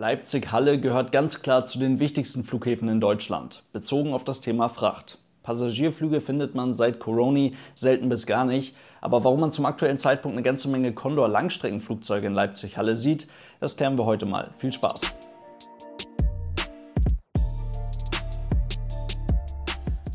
Leipzig-Halle gehört ganz klar zu den wichtigsten Flughäfen in Deutschland, bezogen auf das Thema Fracht. Passagierflüge findet man seit Coroni selten bis gar nicht, aber warum man zum aktuellen Zeitpunkt eine ganze Menge Condor-Langstreckenflugzeuge in Leipzig-Halle sieht, das klären wir heute mal. Viel Spaß!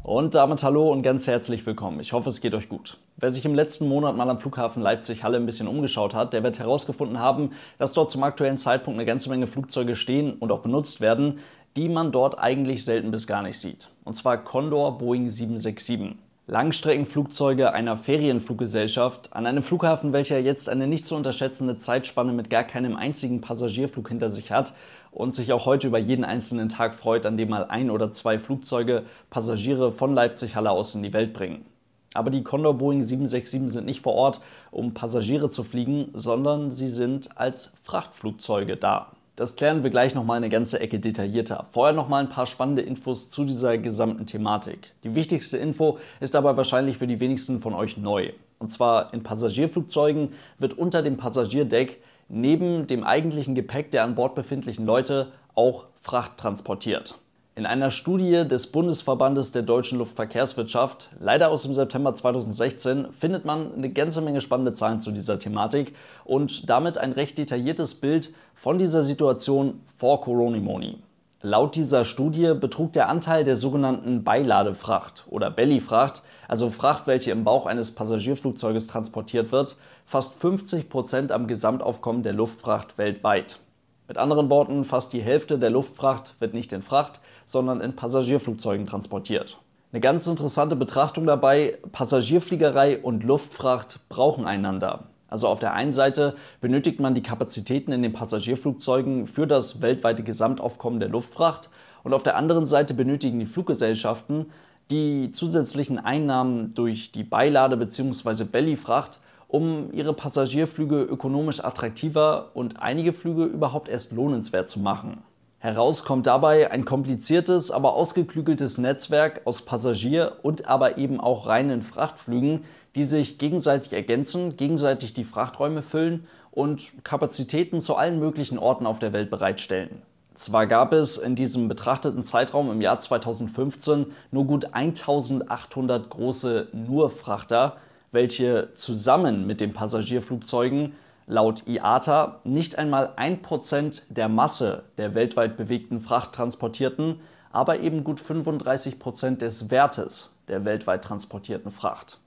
Und damit hallo und ganz herzlich willkommen. Ich hoffe, es geht euch gut. Wer sich im letzten Monat mal am Flughafen Leipzig-Halle ein bisschen umgeschaut hat, der wird herausgefunden haben, dass dort zum aktuellen Zeitpunkt eine ganze Menge Flugzeuge stehen und auch benutzt werden, die man dort eigentlich selten bis gar nicht sieht. Und zwar Condor Boeing 767. Langstreckenflugzeuge einer Ferienfluggesellschaft an einem Flughafen, welcher jetzt eine nicht zu unterschätzende Zeitspanne mit gar keinem einzigen Passagierflug hinter sich hat und sich auch heute über jeden einzelnen Tag freut, an dem mal ein oder zwei Flugzeuge Passagiere von Leipzig Halle aus in die Welt bringen. Aber die Condor Boeing 767 sind nicht vor Ort, um Passagiere zu fliegen, sondern sie sind als Frachtflugzeuge da. Das klären wir gleich nochmal eine ganze Ecke detaillierter. Vorher nochmal ein paar spannende Infos zu dieser gesamten Thematik. Die wichtigste Info ist dabei wahrscheinlich für die wenigsten von euch neu. Und zwar in Passagierflugzeugen wird unter dem Passagierdeck neben dem eigentlichen Gepäck der an Bord befindlichen Leute auch Fracht transportiert. In einer Studie des Bundesverbandes der deutschen Luftverkehrswirtschaft, leider aus dem September 2016, findet man eine ganze Menge spannende Zahlen zu dieser Thematik und damit ein recht detailliertes Bild von dieser Situation vor Coronimoni. Laut dieser Studie betrug der Anteil der sogenannten Beiladefracht oder Bellyfracht, also Fracht, welche im Bauch eines Passagierflugzeuges transportiert wird, fast 50 Prozent am Gesamtaufkommen der Luftfracht weltweit. Mit anderen Worten, fast die Hälfte der Luftfracht wird nicht in Fracht, sondern in Passagierflugzeugen transportiert. Eine ganz interessante Betrachtung dabei, Passagierfliegerei und Luftfracht brauchen einander. Also auf der einen Seite benötigt man die Kapazitäten in den Passagierflugzeugen für das weltweite Gesamtaufkommen der Luftfracht und auf der anderen Seite benötigen die Fluggesellschaften die zusätzlichen Einnahmen durch die Beilade bzw. Bellyfracht um ihre Passagierflüge ökonomisch attraktiver und einige Flüge überhaupt erst lohnenswert zu machen. Heraus kommt dabei ein kompliziertes, aber ausgeklügeltes Netzwerk aus Passagier- und aber eben auch reinen Frachtflügen, die sich gegenseitig ergänzen, gegenseitig die Frachträume füllen und Kapazitäten zu allen möglichen Orten auf der Welt bereitstellen. Zwar gab es in diesem betrachteten Zeitraum im Jahr 2015 nur gut 1800 große Nur-Frachter, welche zusammen mit den Passagierflugzeugen laut IATA nicht einmal 1% der Masse der weltweit bewegten Fracht transportierten, aber eben gut 35% des Wertes der weltweit transportierten Fracht.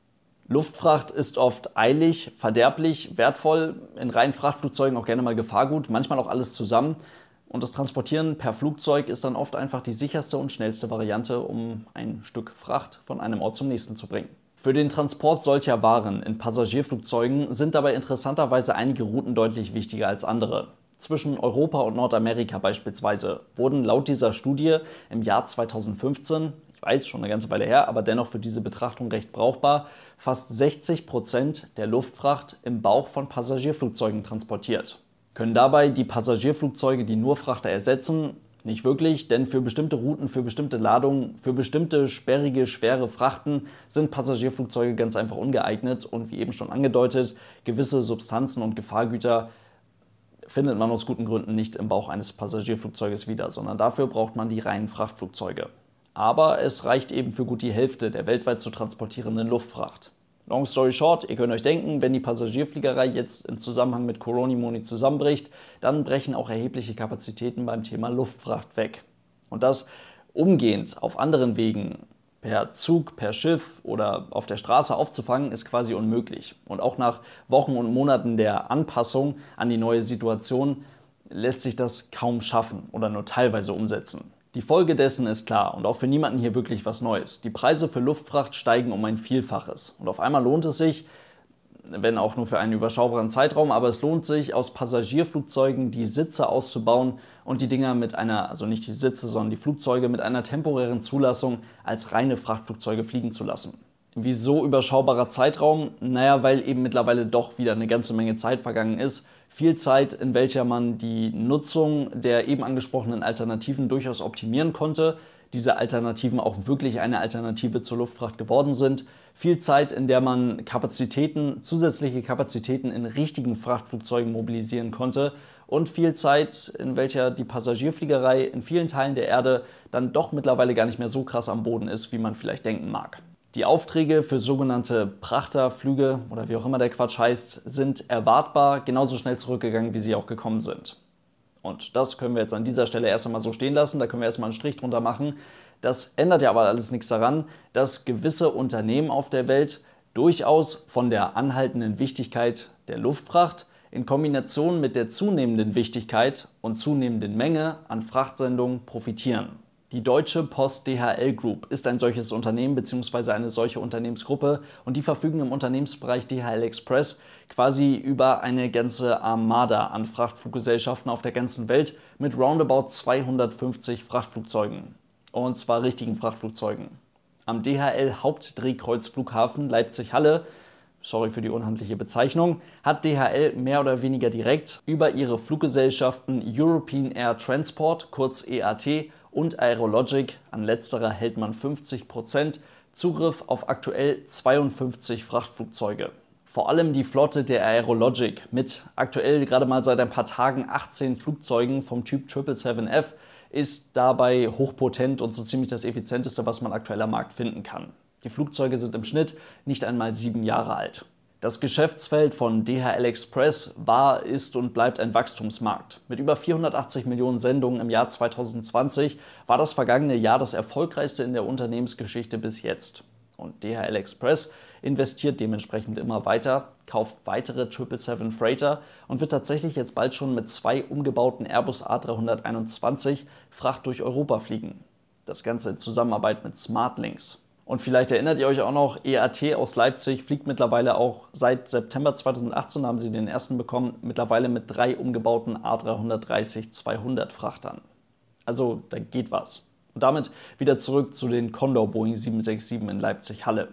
Luftfracht ist oft eilig, verderblich, wertvoll, in reinen Frachtflugzeugen auch gerne mal Gefahrgut, manchmal auch alles zusammen. Und das Transportieren per Flugzeug ist dann oft einfach die sicherste und schnellste Variante, um ein Stück Fracht von einem Ort zum nächsten zu bringen. Für den Transport solcher Waren in Passagierflugzeugen sind dabei interessanterweise einige Routen deutlich wichtiger als andere. Zwischen Europa und Nordamerika beispielsweise wurden laut dieser Studie im Jahr 2015 ich weiß, schon eine ganze Weile her, aber dennoch für diese Betrachtung recht brauchbar, fast 60 Prozent der Luftfracht im Bauch von Passagierflugzeugen transportiert. Können dabei die Passagierflugzeuge, die nur Frachter ersetzen, nicht wirklich, denn für bestimmte Routen, für bestimmte Ladungen, für bestimmte sperrige, schwere Frachten sind Passagierflugzeuge ganz einfach ungeeignet und wie eben schon angedeutet, gewisse Substanzen und Gefahrgüter findet man aus guten Gründen nicht im Bauch eines Passagierflugzeuges wieder, sondern dafür braucht man die reinen Frachtflugzeuge. Aber es reicht eben für gut die Hälfte der weltweit zu transportierenden Luftfracht. Long story short, ihr könnt euch denken, wenn die Passagierfliegerei jetzt im Zusammenhang mit Coronimoni zusammenbricht, dann brechen auch erhebliche Kapazitäten beim Thema Luftfracht weg. Und das umgehend auf anderen Wegen, per Zug, per Schiff oder auf der Straße aufzufangen, ist quasi unmöglich. Und auch nach Wochen und Monaten der Anpassung an die neue Situation lässt sich das kaum schaffen oder nur teilweise umsetzen. Die Folge dessen ist klar und auch für niemanden hier wirklich was Neues. Die Preise für Luftfracht steigen um ein Vielfaches. Und auf einmal lohnt es sich, wenn auch nur für einen überschaubaren Zeitraum, aber es lohnt sich, aus Passagierflugzeugen die Sitze auszubauen und die Dinger mit einer, also nicht die Sitze, sondern die Flugzeuge mit einer temporären Zulassung als reine Frachtflugzeuge fliegen zu lassen. Wieso überschaubarer Zeitraum? Naja, weil eben mittlerweile doch wieder eine ganze Menge Zeit vergangen ist viel Zeit, in welcher man die Nutzung der eben angesprochenen Alternativen durchaus optimieren konnte, diese Alternativen auch wirklich eine Alternative zur Luftfracht geworden sind, viel Zeit, in der man Kapazitäten, zusätzliche Kapazitäten in richtigen Frachtflugzeugen mobilisieren konnte und viel Zeit, in welcher die Passagierfliegerei in vielen Teilen der Erde dann doch mittlerweile gar nicht mehr so krass am Boden ist, wie man vielleicht denken mag. Die Aufträge für sogenannte Prachterflüge oder wie auch immer der Quatsch heißt, sind erwartbar genauso schnell zurückgegangen, wie sie auch gekommen sind. Und das können wir jetzt an dieser Stelle erst einmal so stehen lassen, da können wir erstmal einen Strich drunter machen. Das ändert ja aber alles nichts daran, dass gewisse Unternehmen auf der Welt durchaus von der anhaltenden Wichtigkeit der Luftfracht in Kombination mit der zunehmenden Wichtigkeit und zunehmenden Menge an Frachtsendungen profitieren. Die Deutsche Post DHL Group ist ein solches Unternehmen bzw. eine solche Unternehmensgruppe und die verfügen im Unternehmensbereich DHL Express quasi über eine ganze Armada an Frachtfluggesellschaften auf der ganzen Welt mit roundabout 250 Frachtflugzeugen. Und zwar richtigen Frachtflugzeugen. Am DHL Hauptdrehkreuzflughafen Leipzig-Halle sorry für die unhandliche Bezeichnung, hat DHL mehr oder weniger direkt über ihre Fluggesellschaften European Air Transport, kurz EAT, und Aerologic. An letzterer hält man 50 Prozent. Zugriff auf aktuell 52 Frachtflugzeuge. Vor allem die Flotte der Aerologic mit aktuell gerade mal seit ein paar Tagen 18 Flugzeugen vom Typ 777F ist dabei hochpotent und so ziemlich das effizienteste, was man aktuell am Markt finden kann. Die Flugzeuge sind im Schnitt nicht einmal sieben Jahre alt. Das Geschäftsfeld von DHL Express war, ist und bleibt ein Wachstumsmarkt. Mit über 480 Millionen Sendungen im Jahr 2020 war das vergangene Jahr das erfolgreichste in der Unternehmensgeschichte bis jetzt. Und DHL Express investiert dementsprechend immer weiter, kauft weitere 777 Freighter und wird tatsächlich jetzt bald schon mit zwei umgebauten Airbus A321 Fracht durch Europa fliegen. Das Ganze in Zusammenarbeit mit Smartlinks. Und vielleicht erinnert ihr euch auch noch, EAT aus Leipzig fliegt mittlerweile auch seit September 2018, haben sie den ersten bekommen, mittlerweile mit drei umgebauten A330-200 Frachtern. Also da geht was. Und damit wieder zurück zu den Condor Boeing 767 in Leipzig-Halle.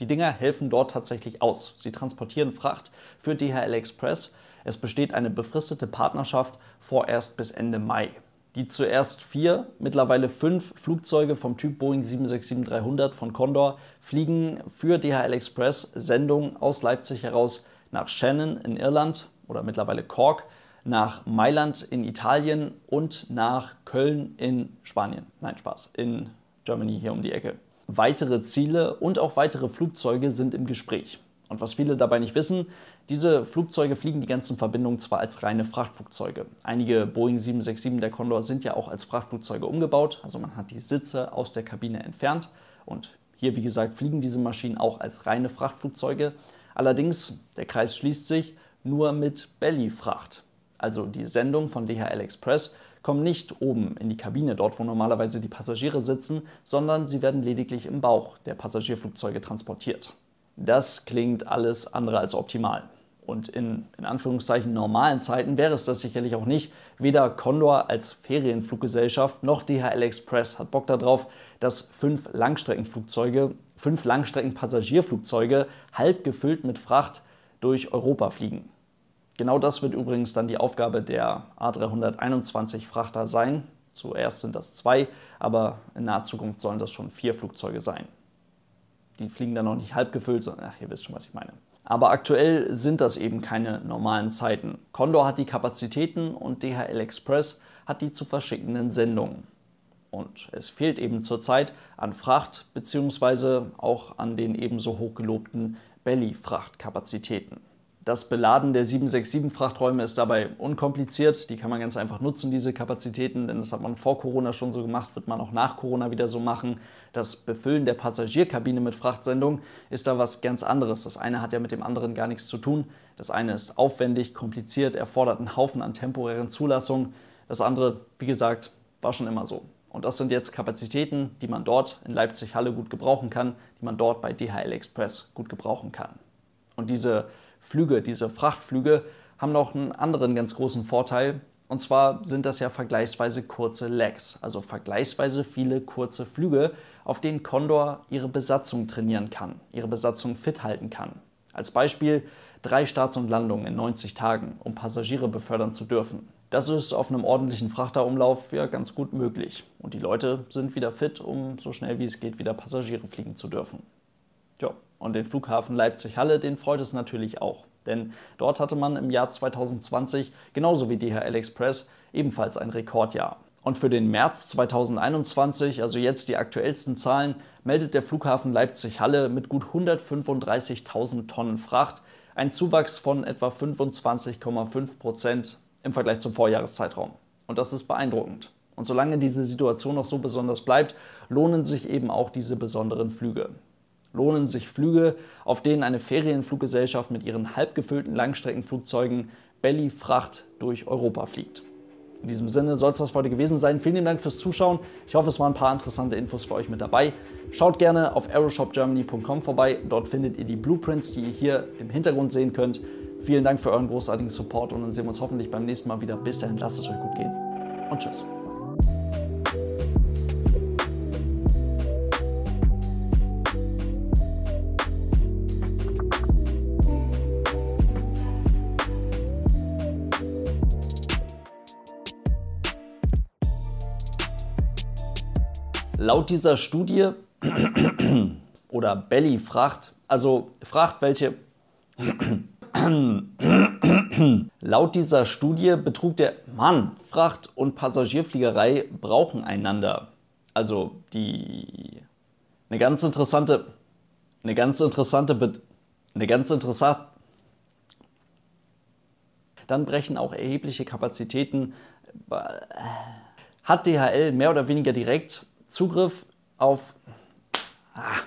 Die Dinger helfen dort tatsächlich aus. Sie transportieren Fracht für DHL Express. Es besteht eine befristete Partnerschaft vorerst bis Ende Mai die zuerst vier, mittlerweile fünf Flugzeuge vom Typ Boeing 767-300 von Condor fliegen für DHL Express Sendungen aus Leipzig heraus nach Shannon in Irland oder mittlerweile Cork, nach Mailand in Italien und nach Köln in Spanien. Nein, Spaß, in Germany hier um die Ecke. Weitere Ziele und auch weitere Flugzeuge sind im Gespräch. Und was viele dabei nicht wissen, diese Flugzeuge fliegen die ganzen Verbindungen zwar als reine Frachtflugzeuge. Einige Boeing 767 der Condor sind ja auch als Frachtflugzeuge umgebaut, also man hat die Sitze aus der Kabine entfernt. Und hier, wie gesagt, fliegen diese Maschinen auch als reine Frachtflugzeuge. Allerdings, der Kreis schließt sich nur mit Bellyfracht. Also die Sendung von DHL Express kommen nicht oben in die Kabine, dort wo normalerweise die Passagiere sitzen, sondern sie werden lediglich im Bauch der Passagierflugzeuge transportiert. Das klingt alles andere als optimal. Und in, in Anführungszeichen normalen Zeiten wäre es das sicherlich auch nicht. Weder Condor als Ferienfluggesellschaft noch DHL Express hat Bock darauf, dass fünf Langstreckenflugzeuge, fünf Langstreckenpassagierflugzeuge halb gefüllt mit Fracht durch Europa fliegen. Genau das wird übrigens dann die Aufgabe der A321 Frachter sein. Zuerst sind das zwei, aber in naher Zukunft sollen das schon vier Flugzeuge sein die fliegen dann noch nicht halb gefüllt, sondern ach, ihr wisst schon, was ich meine. Aber aktuell sind das eben keine normalen Zeiten. Condor hat die Kapazitäten und DHL Express hat die zu verschickenden Sendungen. Und es fehlt eben zurzeit an Fracht bzw. auch an den ebenso hochgelobten Belly-Frachtkapazitäten. Das Beladen der 767-Frachträume ist dabei unkompliziert. Die kann man ganz einfach nutzen, diese Kapazitäten, denn das hat man vor Corona schon so gemacht, wird man auch nach Corona wieder so machen. Das Befüllen der Passagierkabine mit Frachtsendung ist da was ganz anderes. Das eine hat ja mit dem anderen gar nichts zu tun. Das eine ist aufwendig, kompliziert, erfordert einen Haufen an temporären Zulassungen. Das andere, wie gesagt, war schon immer so. Und das sind jetzt Kapazitäten, die man dort in Leipzig-Halle gut gebrauchen kann, die man dort bei DHL Express gut gebrauchen kann. Und diese Flüge, diese Frachtflüge, haben noch einen anderen ganz großen Vorteil. Und zwar sind das ja vergleichsweise kurze Legs, also vergleichsweise viele kurze Flüge, auf denen Condor ihre Besatzung trainieren kann, ihre Besatzung fit halten kann. Als Beispiel drei Starts und Landungen in 90 Tagen, um Passagiere befördern zu dürfen. Das ist auf einem ordentlichen Frachterumlauf ja ganz gut möglich. Und die Leute sind wieder fit, um so schnell wie es geht wieder Passagiere fliegen zu dürfen. Ja, und den Flughafen Leipzig-Halle, den freut es natürlich auch. Denn dort hatte man im Jahr 2020, genauso wie DHL Express, ebenfalls ein Rekordjahr. Und für den März 2021, also jetzt die aktuellsten Zahlen, meldet der Flughafen Leipzig-Halle mit gut 135.000 Tonnen Fracht einen Zuwachs von etwa 25,5 Prozent im Vergleich zum Vorjahreszeitraum. Und das ist beeindruckend. Und solange diese Situation noch so besonders bleibt, lohnen sich eben auch diese besonderen Flüge. Lohnen sich Flüge, auf denen eine Ferienfluggesellschaft mit ihren halbgefüllten Langstreckenflugzeugen Belly Fracht durch Europa fliegt. In diesem Sinne soll es das heute gewesen sein. Vielen Dank fürs Zuschauen. Ich hoffe, es waren ein paar interessante Infos für euch mit dabei. Schaut gerne auf aeroshopgermany.com vorbei. Dort findet ihr die Blueprints, die ihr hier im Hintergrund sehen könnt. Vielen Dank für euren großartigen Support und dann sehen wir uns hoffentlich beim nächsten Mal wieder. Bis dahin, lasst es euch gut gehen und tschüss. Laut dieser Studie oder Belly fragt, also fragt, welche Laut dieser Studie betrug der Mann, Fracht und Passagierfliegerei brauchen einander. Also die eine ganz interessante eine ganz interessante Be eine ganz interessante dann brechen auch erhebliche Kapazitäten hat DHL mehr oder weniger direkt Zugriff auf. Ah,